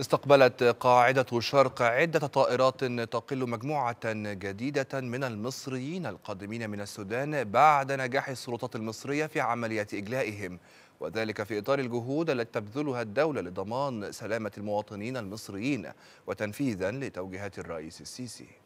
استقبلت قاعدة شرق عدة طائرات تقل مجموعة جديدة من المصريين القادمين من السودان بعد نجاح السلطات المصرية في عملية إجلائهم وذلك في إطار الجهود التي تبذلها الدولة لضمان سلامة المواطنين المصريين وتنفيذا لتوجيهات الرئيس السيسي